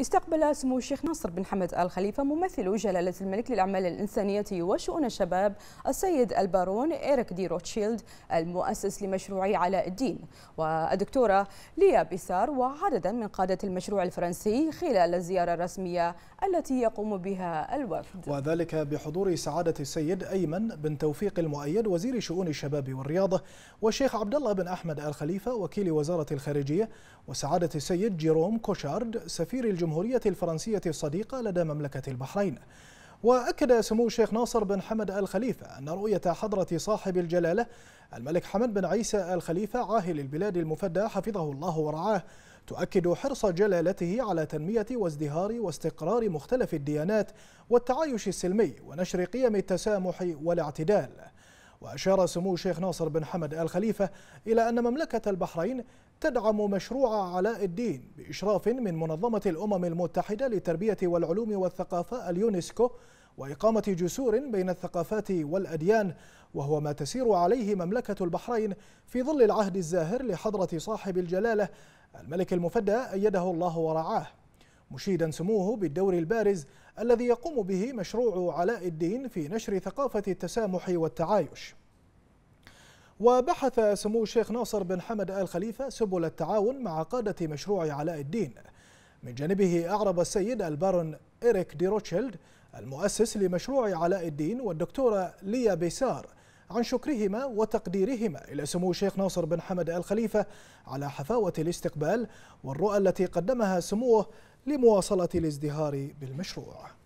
استقبل سمو الشيخ ناصر بن حمد آل خليفة ممثل جلالة الملك للأعمال الإنسانية وشؤون الشباب السيد البارون إيريك دي روتشيلد المؤسس لمشروع علاء الدين والدكتورة ليا بيسار وعددا من قادة المشروع الفرنسي خلال الزيارة الرسمية التي يقوم بها الوفد وذلك بحضور سعادة السيد أيمن بن توفيق المؤيد وزير شؤون الشباب والرياضة والشيخ عبد الله بن أحمد آل خليفة وكيل وزارة الخارجية وسعادة السيد جيروم كوشارد سفير الج... الجمهورية الفرنسية الصديقة لدى مملكة البحرين وأكد سمو الشيخ ناصر بن حمد آل خليفة أن رؤية حضرة صاحب الجلالة الملك حمد بن عيسى آل خليفة عاهل البلاد المفدى حفظه الله ورعاه تؤكد حرص جلالته على تنمية وازدهار واستقرار مختلف الديانات والتعايش السلمي ونشر قيم التسامح والاعتدال وأشار سمو الشيخ ناصر بن حمد آل خليفة إلى أن مملكة البحرين تدعم مشروع علاء الدين بإشراف من منظمة الأمم المتحدة للتربية والعلوم والثقافة اليونسكو وإقامة جسور بين الثقافات والأديان وهو ما تسير عليه مملكة البحرين في ظل العهد الزاهر لحضرة صاحب الجلالة الملك المفدى أيده الله ورعاه مشيدا سموه بالدور البارز الذي يقوم به مشروع علاء الدين في نشر ثقافة التسامح والتعايش وبحث سمو الشيخ ناصر بن حمد آل خليفة سبل التعاون مع قادة مشروع علاء الدين من جانبه أعرب السيد البارون إريك دي روتشيلد المؤسس لمشروع علاء الدين والدكتورة ليا بيسار عن شكرهما وتقديرهما إلى سمو الشيخ ناصر بن حمد آل خليفة على حفاوة الاستقبال والرؤى التي قدمها سموه لمواصلة الازدهار بالمشروع